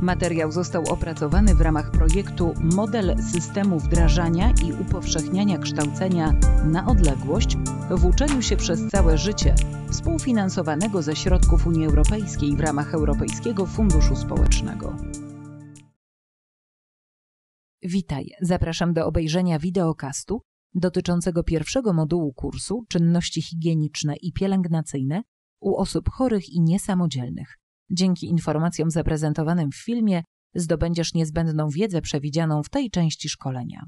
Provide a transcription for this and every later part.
Materiał został opracowany w ramach projektu Model systemu wdrażania i upowszechniania kształcenia na odległość w uczeniu się przez całe życie, współfinansowanego ze środków Unii Europejskiej w ramach Europejskiego Funduszu Społecznego. Witaj, zapraszam do obejrzenia wideokastu dotyczącego pierwszego modułu kursu Czynności higieniczne i pielęgnacyjne u osób chorych i niesamodzielnych. Dzięki informacjom zaprezentowanym w filmie zdobędziesz niezbędną wiedzę przewidzianą w tej części szkolenia.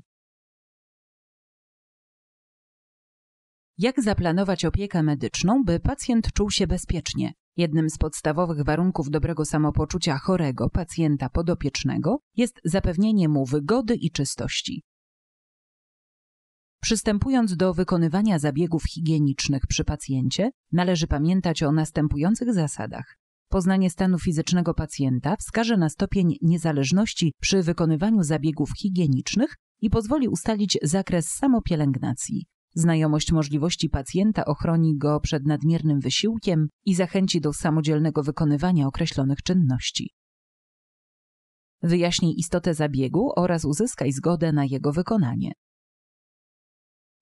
Jak zaplanować opiekę medyczną, by pacjent czuł się bezpiecznie? Jednym z podstawowych warunków dobrego samopoczucia chorego, pacjenta podopiecznego jest zapewnienie mu wygody i czystości. Przystępując do wykonywania zabiegów higienicznych przy pacjencie, należy pamiętać o następujących zasadach. Poznanie stanu fizycznego pacjenta wskaże na stopień niezależności przy wykonywaniu zabiegów higienicznych i pozwoli ustalić zakres samopielęgnacji. Znajomość możliwości pacjenta ochroni go przed nadmiernym wysiłkiem i zachęci do samodzielnego wykonywania określonych czynności. Wyjaśnij istotę zabiegu oraz uzyskaj zgodę na jego wykonanie.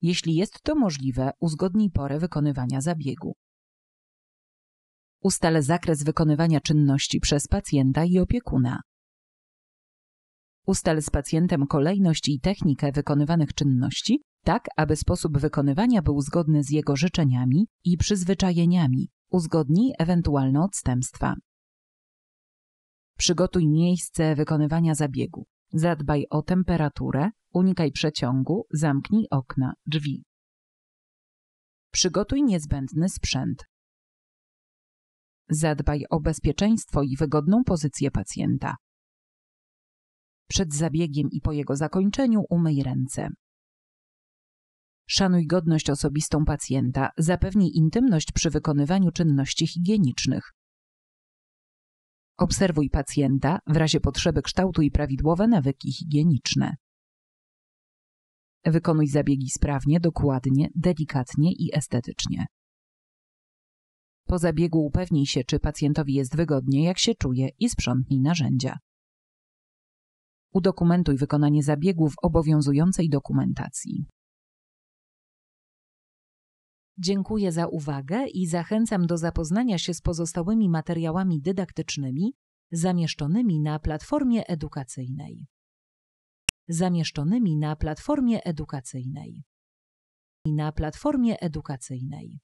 Jeśli jest to możliwe, uzgodnij porę wykonywania zabiegu ustalę zakres wykonywania czynności przez pacjenta i opiekuna. Ustal z pacjentem kolejność i technikę wykonywanych czynności, tak aby sposób wykonywania był zgodny z jego życzeniami i przyzwyczajeniami. Uzgodnij ewentualne odstępstwa. Przygotuj miejsce wykonywania zabiegu. Zadbaj o temperaturę, unikaj przeciągu, zamknij okna, drzwi. Przygotuj niezbędny sprzęt. Zadbaj o bezpieczeństwo i wygodną pozycję pacjenta. Przed zabiegiem i po jego zakończeniu umyj ręce. Szanuj godność osobistą pacjenta, zapewnij intymność przy wykonywaniu czynności higienicznych. Obserwuj pacjenta, w razie potrzeby kształtuj prawidłowe nawyki higieniczne. Wykonuj zabiegi sprawnie, dokładnie, delikatnie i estetycznie. Po zabiegu upewnij się, czy pacjentowi jest wygodnie, jak się czuje i sprzątnij narzędzia. Udokumentuj wykonanie zabiegu w obowiązującej dokumentacji. Dziękuję za uwagę i zachęcam do zapoznania się z pozostałymi materiałami dydaktycznymi zamieszczonymi na platformie edukacyjnej. Zamieszczonymi na platformie edukacyjnej. I Na platformie edukacyjnej.